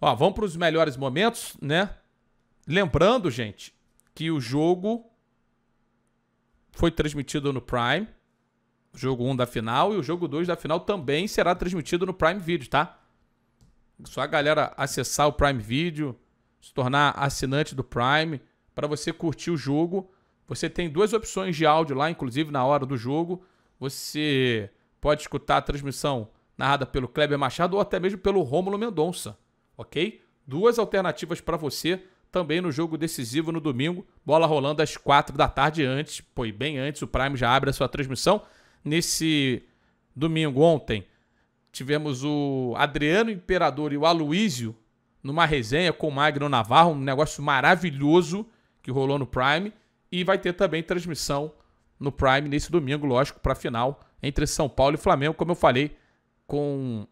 Ó, vamos para os melhores momentos, né? Lembrando, gente, que o jogo foi transmitido no Prime. O jogo 1 da final e o jogo 2 da final também será transmitido no Prime Video, tá? Só a galera acessar o Prime Video, se tornar assinante do Prime, para você curtir o jogo. Você tem duas opções de áudio lá, inclusive na hora do jogo. Você pode escutar a transmissão narrada pelo Kleber Machado ou até mesmo pelo Rômulo Mendonça ok? Duas alternativas para você também no jogo decisivo no domingo, bola rolando às quatro da tarde antes, pois bem antes o Prime já abre a sua transmissão. Nesse domingo ontem, tivemos o Adriano Imperador e o Aloísio numa resenha com o Magno Navarro, um negócio maravilhoso que rolou no Prime. E vai ter também transmissão no Prime nesse domingo, lógico, para a final entre São Paulo e Flamengo, como eu falei, com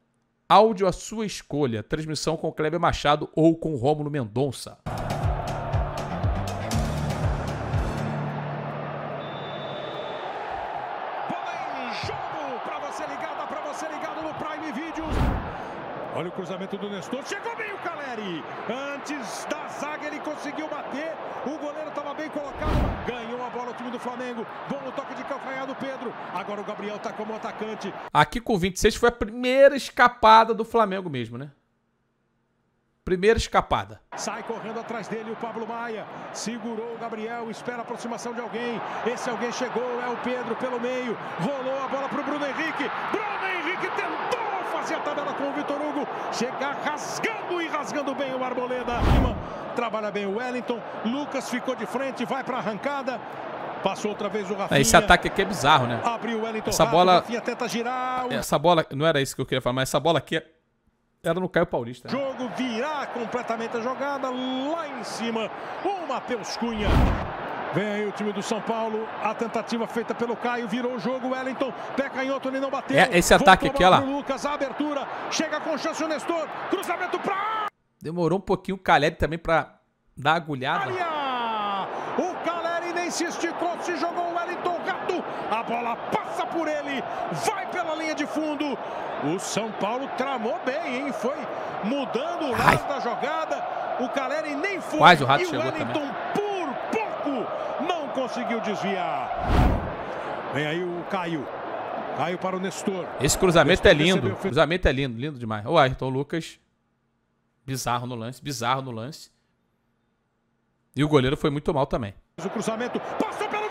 Áudio à sua escolha. Transmissão com Kleber Machado ou com Rômulo Mendonça. Olha o cruzamento do Nestor. Chegou bem o cara. Caleri. Antes da zaga ele conseguiu bater. O goleiro estava bem colocado. Ganhou a bola o time do Flamengo. Bom o toque de calcanhar do Pedro. Agora o Gabriel tá como atacante. Aqui com 26 foi a primeira escapada do Flamengo mesmo, né? Primeira escapada. Sai correndo atrás dele o Pablo Maia. Segurou o Gabriel, espera a aproximação de alguém. Esse alguém chegou, é o Pedro pelo meio. Rolou a bola para o Bruno Henrique. Bruno Henrique tentou fazer a tabela com o Vitor Hugo. chega rasgando e rasgando bem o Arboleda. trabalha bem o Wellington. Lucas ficou de frente, vai para arrancada. Passou outra vez o é, Rafinha. Esse ataque aqui é bizarro, né? Abriu o Wellington essa bola, girar, é, Essa bola, não era isso que eu queria falar, mas essa bola aqui era no Caio Paulista. Né? Jogo virar completamente a jogada lá em cima. O Matheus Cunha. Vem aí o time do São Paulo. A tentativa feita pelo Caio virou o jogo. Wellington, pé canhoto, ele não bateu. É, esse ataque aqui, olha lá. Lucas, a abertura. Chega com chance o Nestor. Cruzamento pra... Demorou um pouquinho o Caleri também pra dar agulhada. O Caleri nem se esticou, se jogou o Wellington Gato. A bola passa por ele, vai pela linha de fundo. O São Paulo tramou bem, hein? Foi mudando o lado da jogada. O Caleri nem foi. Quase o rato e chegou o Wellington também conseguiu desviar. Vem aí o Caio. Caio para o Nestor. Esse cruzamento é Nestor é lindo. O cruzamento é lindo, lindo demais. O Ayrton Lucas. Bizarro no lance, bizarro no lance. E o goleiro foi muito mal também. O cruzamento passou pelo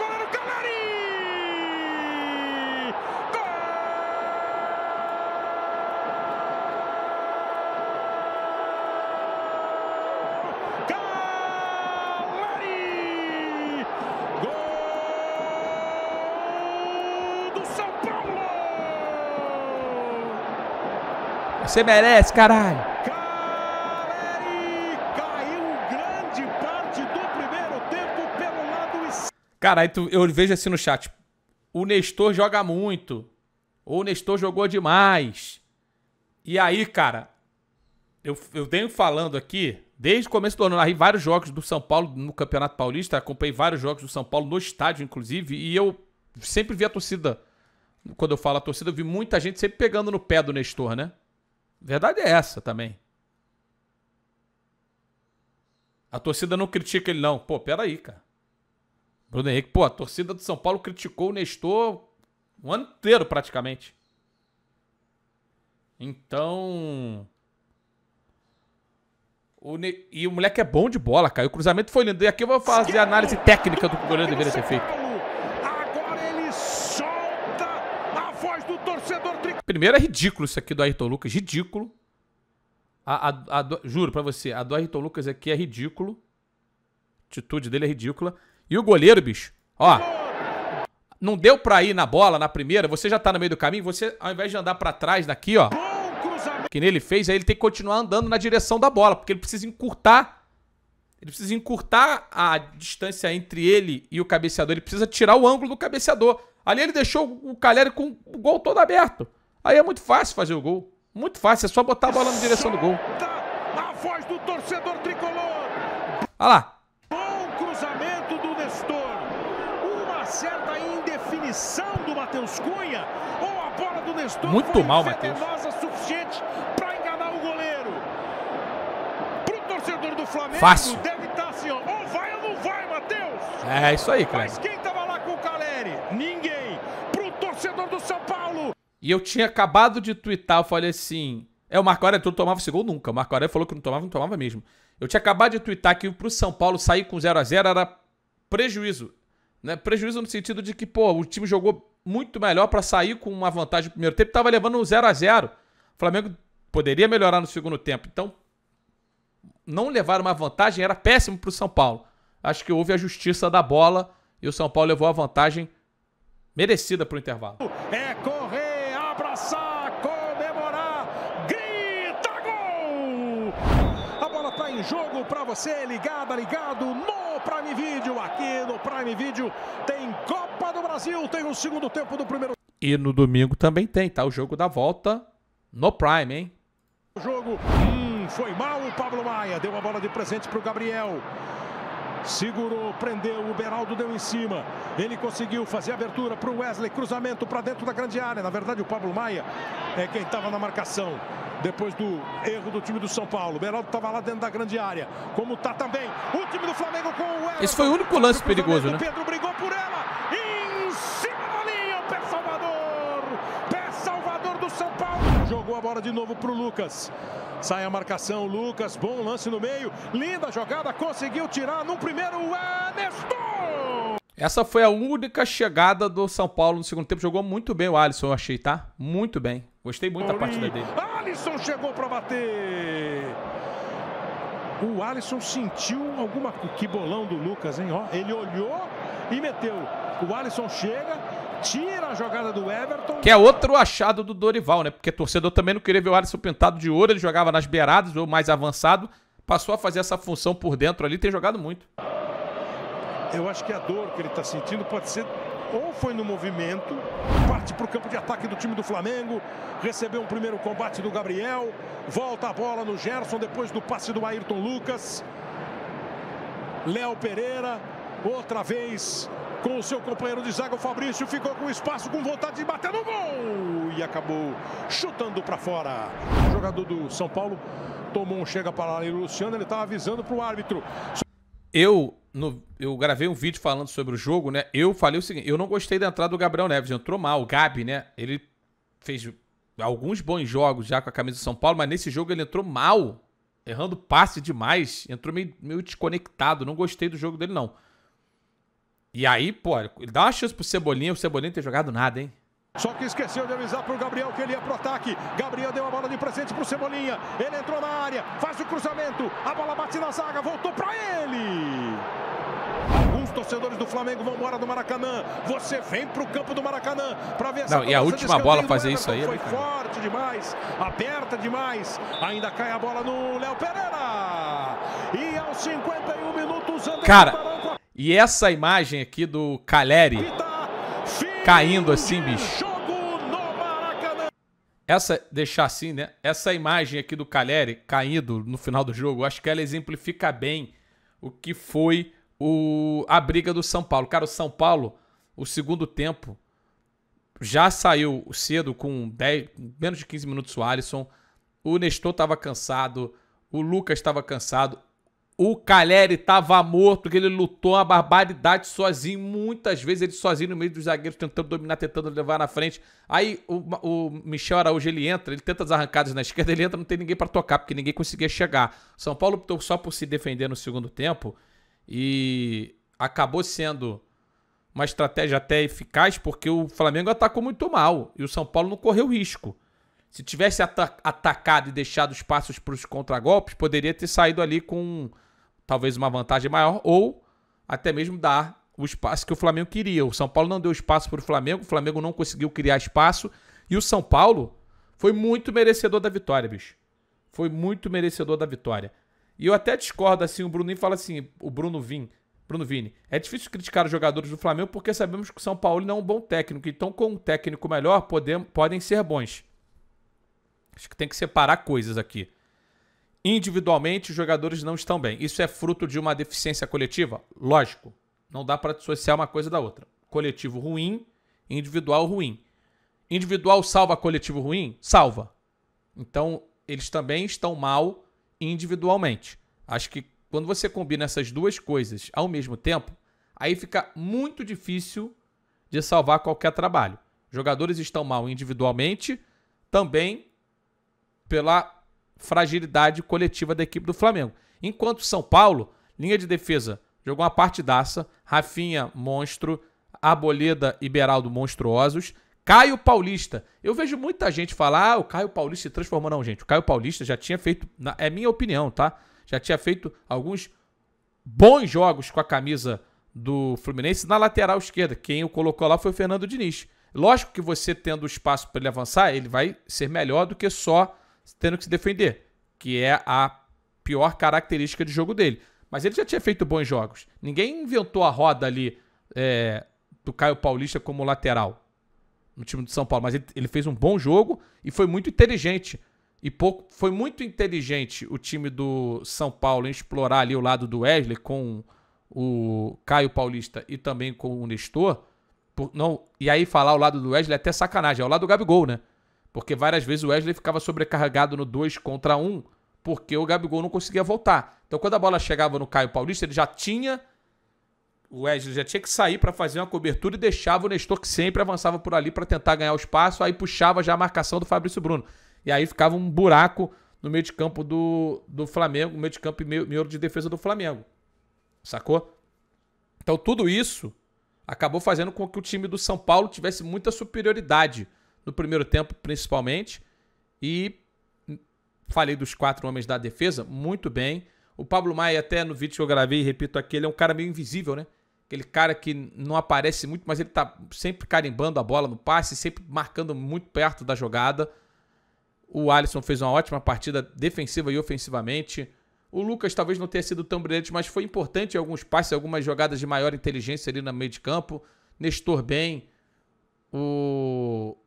Você merece, caralho. Caleri caiu grande parte do primeiro tempo pelo lado tu, eu vejo assim no chat. O Nestor joga muito. Ou o Nestor jogou demais. E aí, cara, eu, eu venho falando aqui, desde o começo do ano, aí vários jogos do São Paulo no Campeonato Paulista, acompanhei vários jogos do São Paulo no estádio, inclusive, e eu sempre vi a torcida. Quando eu falo a torcida, eu vi muita gente sempre pegando no pé do Nestor, né? Verdade é essa também. A torcida não critica ele, não. Pô, peraí, cara. Bruno Henrique, pô, a torcida do São Paulo criticou o Nestor um ano inteiro, praticamente. Então. O ne... E o moleque é bom de bola, cara. O cruzamento foi lindo. E aqui eu vou fazer a análise técnica do que o goleiro deveria ter feito. Primeiro é ridículo isso aqui do Ayrton Lucas, ridículo. A, a, a, juro para você, a do Ayrton Lucas aqui é ridículo. A atitude dele é ridícula. E o goleiro, bicho, ó. Não deu pra ir na bola, na primeira, você já tá no meio do caminho, você, ao invés de andar para trás daqui, ó. Que ele fez, aí ele tem que continuar andando na direção da bola, porque ele precisa encurtar. Ele precisa encurtar a distância entre ele e o cabeceador. Ele precisa tirar o ângulo do cabeceador. Ali ele deixou o Caleri com o gol todo aberto. Aí é muito fácil fazer o gol. Muito fácil, é só botar a bola na direção do gol. A voz do torcedor tricolor. Olha lá. Bom cruzamento do Nestor. Uma certa indefinição do Matheus Cunha. Ou a bola do Nestor muito foi mal, Matheus. suficiente para enganar o goleiro. Para o torcedor do Flamengo Fácil. deve estar tá assim, ó. Ou vai ou não vai, Matheus. É, isso aí, cara. E eu tinha acabado de twittar, eu falei assim. É, o Marco Aurélio não tomava esse gol nunca. O Marco Aurélio falou que não tomava, não tomava mesmo. Eu tinha acabado de twittar que pro São Paulo sair com 0 a 0 era prejuízo. Né? Prejuízo no sentido de que, pô, o time jogou muito melhor para sair com uma vantagem no primeiro tempo, tava levando um 0 a 0 O Flamengo poderia melhorar no segundo tempo. Então, não levar uma vantagem era péssimo pro São Paulo. Acho que houve a justiça da bola e o São Paulo levou a vantagem merecida pro intervalo. É para você, ligada, ligado no Prime Video. Aqui no Prime Video tem Copa do Brasil, tem o segundo tempo do primeiro. E no domingo também tem, tá? O jogo da volta no Prime, hein? O jogo hum, foi mal o Pablo Maia, deu uma bola de presente pro Gabriel. Segurou, prendeu, o Beraldo deu em cima. Ele conseguiu fazer abertura para o Wesley, cruzamento para dentro da grande área. Na verdade, o Pablo Maia é quem estava na marcação. Depois do erro do time do São Paulo. O Beraldo estava lá dentro da grande área. Como tá também o time do Flamengo com o Wesley. Esse foi o único lance perigoso, né? Pedro brigou por ela. Em cima da linha, o Pé Salvador. Pé Salvador do São Paulo. Jogou a bola de novo para o Lucas. Sai a marcação, Lucas, bom lance no meio. Linda jogada, conseguiu tirar no primeiro Eneston! Essa foi a única chegada do São Paulo no segundo tempo. Jogou muito bem o Alisson, eu achei, tá? Muito bem. Gostei muito da partida dele. Alisson chegou para bater. O Alisson sentiu alguma. Que bolão do Lucas, hein? Ó, ele olhou e meteu. O Alisson chega, Tira a jogada do Everton. Que é outro achado do Dorival, né? Porque torcedor também não queria ver o Alisson pintado de ouro, ele jogava nas beiradas ou mais avançado, passou a fazer essa função por dentro ali, tem jogado muito. Eu acho que a dor que ele está sentindo pode ser ou foi no movimento, parte para o campo de ataque do time do Flamengo, recebeu um primeiro combate do Gabriel, volta a bola no Gerson depois do passe do Ayrton Lucas. Léo Pereira, outra vez com o seu companheiro de zaga, o Fabrício, ficou com espaço, com vontade de bater no gol e acabou chutando para fora. O jogador do São Paulo tomou um chega para ali, Luciano, ele estava avisando para o árbitro. Eu, no, eu gravei um vídeo falando sobre o jogo, né? Eu falei o seguinte: eu não gostei da entrada do Gabriel Neves, entrou mal. O Gabi, né? Ele fez alguns bons jogos já com a camisa do São Paulo, mas nesse jogo ele entrou mal, errando passe demais, entrou meio, meio desconectado. Não gostei do jogo dele, não. E aí, pô, dá uma chance pro Cebolinha, o Cebolinha ter jogado nada, hein? Só que esqueceu de avisar pro Gabriel que ele ia pro ataque. Gabriel deu a bola de presente pro Cebolinha. Ele entrou na área, faz o cruzamento. A bola bate na zaga, voltou pra ele. Alguns torcedores do Flamengo vão embora do Maracanã. Você vem pro campo do Maracanã para ver Não, e a última bola fazer isso aí, é Foi forte demais, aberta demais. Ainda cai a bola no Léo Pereira. E aos 51 minutos Cara, e essa imagem aqui do Caleri caindo assim, bicho. Essa, deixar assim, né? Essa imagem aqui do Caleri caindo no final do jogo, acho que ela exemplifica bem o que foi o, a briga do São Paulo. Cara, o São Paulo, o segundo tempo, já saiu cedo com 10, menos de 15 minutos o Alisson. O Nestor estava cansado, o Lucas estava cansado. O Caleri tava morto, porque ele lutou uma barbaridade sozinho, muitas vezes ele sozinho no meio dos zagueiros, tentando dominar, tentando levar na frente. Aí o, o Michel Araújo, ele entra, ele tenta as arrancadas na esquerda, ele entra, não tem ninguém para tocar, porque ninguém conseguia chegar. São Paulo optou só por se defender no segundo tempo e acabou sendo uma estratégia até eficaz, porque o Flamengo atacou muito mal e o São Paulo não correu risco. Se tivesse atacado e deixado espaços para os contragolpes, poderia ter saído ali com talvez uma vantagem maior, ou até mesmo dar o espaço que o Flamengo queria. O São Paulo não deu espaço para o Flamengo, o Flamengo não conseguiu criar espaço, e o São Paulo foi muito merecedor da vitória, bicho. Foi muito merecedor da vitória. E eu até discordo assim, o Bruno Vini fala assim, o Bruno Vim, Bruno Vini, é difícil criticar os jogadores do Flamengo porque sabemos que o São Paulo não é um bom técnico, então com um técnico melhor podem, podem ser bons. Acho que tem que separar coisas aqui individualmente os jogadores não estão bem. Isso é fruto de uma deficiência coletiva? Lógico. Não dá para dissociar uma coisa da outra. Coletivo ruim, individual ruim. Individual salva coletivo ruim? Salva. Então, eles também estão mal individualmente. Acho que quando você combina essas duas coisas ao mesmo tempo, aí fica muito difícil de salvar qualquer trabalho. Jogadores estão mal individualmente, também pela fragilidade coletiva da equipe do Flamengo. Enquanto São Paulo, linha de defesa, jogou uma partidaça, Rafinha, monstro, Arboleda e Beraldo, monstruosos, Caio Paulista. Eu vejo muita gente falar, ah, o Caio Paulista se transformou. Não, gente, o Caio Paulista já tinha feito, é minha opinião, tá? Já tinha feito alguns bons jogos com a camisa do Fluminense na lateral esquerda. Quem o colocou lá foi o Fernando Diniz. Lógico que você tendo espaço para ele avançar, ele vai ser melhor do que só tendo que se defender, que é a pior característica de jogo dele. Mas ele já tinha feito bons jogos. Ninguém inventou a roda ali é, do Caio Paulista como lateral no time do São Paulo. Mas ele, ele, fez um bom jogo e foi muito inteligente. E pouco, foi muito inteligente o time do São Paulo em explorar ali o lado do Wesley com o Caio Paulista e também com o Nestor. Por, não, e aí falar o lado do Wesley é até sacanagem. É o lado do Gabigol, né? Porque várias vezes o Wesley ficava sobrecarregado no 2 contra 1, um, porque o Gabigol não conseguia voltar. Então quando a bola chegava no Caio Paulista, ele já tinha o Wesley já tinha que sair para fazer uma cobertura e deixava o Nestor que sempre avançava por ali para tentar ganhar o espaço, aí puxava já a marcação do Fabrício Bruno. E aí ficava um buraco no meio de campo do, do Flamengo, meio de campo e meio, meio de defesa do Flamengo. Sacou? Então tudo isso acabou fazendo com que o time do São Paulo tivesse muita superioridade no primeiro tempo, principalmente. E falei dos quatro homens da defesa, muito bem. O Pablo Maia, até no vídeo que eu gravei, repito aqui, ele é um cara meio invisível, né? Aquele cara que não aparece muito, mas ele tá sempre carimbando a bola no passe, sempre marcando muito perto da jogada. O Alisson fez uma ótima partida defensiva e ofensivamente. O Lucas talvez não tenha sido tão brilhante, mas foi importante em alguns passes, algumas jogadas de maior inteligência ali no meio de campo. Nestor bem. O,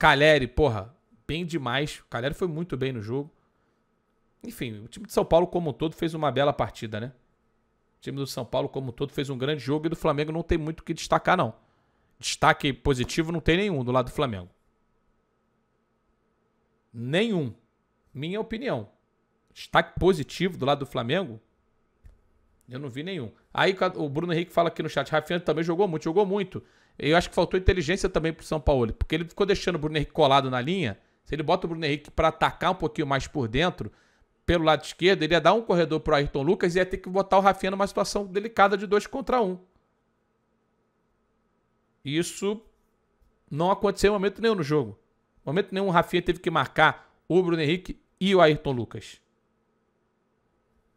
Caleri, porra, bem demais. O Caleri foi muito bem no jogo. Enfim, o time de São Paulo como um todo fez uma bela partida, né? O time do São Paulo como um todo fez um grande jogo e do Flamengo não tem muito o que destacar, não. Destaque positivo não tem nenhum do lado do Flamengo. Nenhum. Minha opinião. Destaque positivo do lado do Flamengo? Eu não vi nenhum. Aí o Bruno Henrique fala aqui no chat, Rafinha também jogou muito, jogou muito. Eu acho que faltou inteligência também pro São Paulo, porque ele ficou deixando o Bruno Henrique colado na linha. Se ele bota o Bruno Henrique para atacar um pouquinho mais por dentro, pelo lado esquerdo, ele ia dar um corredor pro Ayrton Lucas e ia ter que botar o Rafinha numa situação delicada de dois contra um. Isso não aconteceu em momento nenhum no jogo. Em momento nenhum o Rafinha teve que marcar o Bruno Henrique e o Ayrton Lucas.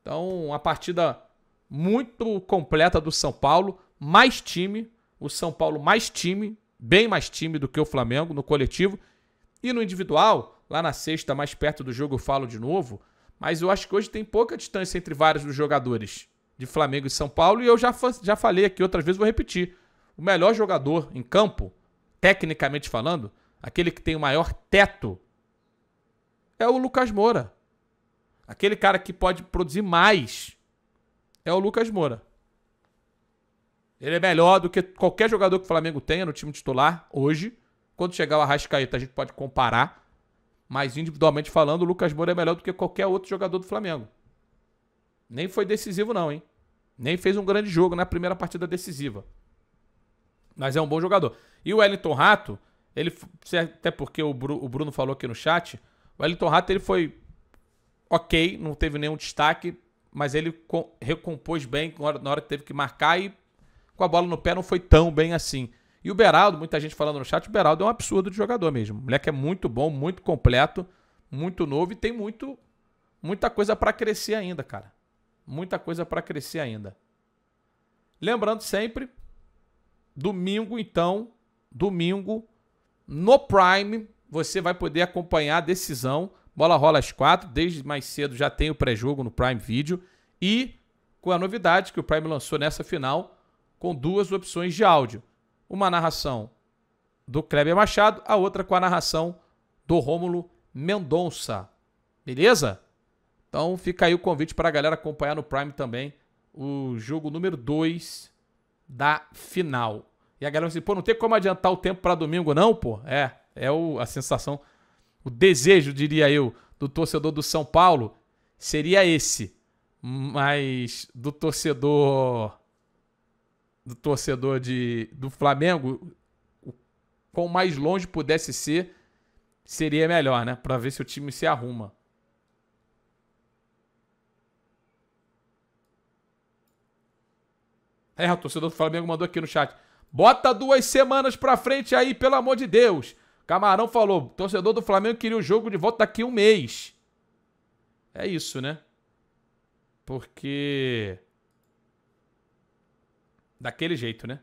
Então, uma partida muito completa do São Paulo, mais time, o São Paulo mais time, bem mais time do que o Flamengo no coletivo. E no individual, lá na sexta, mais perto do jogo, eu falo de novo. Mas eu acho que hoje tem pouca distância entre vários dos jogadores de Flamengo e São Paulo. E eu já, já falei aqui outras vezes, vou repetir. O melhor jogador em campo, tecnicamente falando, aquele que tem o maior teto, é o Lucas Moura. Aquele cara que pode produzir mais é o Lucas Moura. Ele é melhor do que qualquer jogador que o Flamengo tenha no time titular hoje. Quando chegar o Arrascaeta, a gente pode comparar. Mas individualmente falando, o Lucas Moura é melhor do que qualquer outro jogador do Flamengo. Nem foi decisivo, não, hein? Nem fez um grande jogo na primeira partida decisiva. Mas é um bom jogador. E o Wellington Rato, ele. É até porque o Bruno falou aqui no chat. O Wellington Rato ele foi ok, não teve nenhum destaque, mas ele recompôs bem na hora que teve que marcar e com a bola no pé não foi tão bem assim. E o Beraldo, muita gente falando no chat, o Beraldo é um absurdo de jogador mesmo. O moleque é muito bom, muito completo, muito novo e tem muito muita coisa para crescer ainda, cara. Muita coisa para crescer ainda. Lembrando sempre, domingo então, domingo no Prime, você vai poder acompanhar a decisão. Bola rola às quatro, desde mais cedo já tem o pré-jogo no Prime Video e com a novidade que o Prime lançou nessa final, com duas opções de áudio. Uma narração do Kleber Machado, a outra com a narração do Rômulo Mendonça. Beleza? Então fica aí o convite para a galera acompanhar no Prime também o jogo número 2 da final. E a galera assim, pô, não tem como adiantar o tempo para domingo não, pô? É, é o, a sensação, o desejo, diria eu, do torcedor do São Paulo seria esse. Mas do torcedor do torcedor de, do Flamengo, quão mais longe pudesse ser, seria melhor, né? Para ver se o time se arruma. É, o torcedor do Flamengo mandou aqui no chat. Bota duas semanas pra frente aí, pelo amor de Deus. Camarão falou, torcedor do Flamengo queria o jogo de volta daqui um mês. É isso, né? Porque Daquele jeito, né?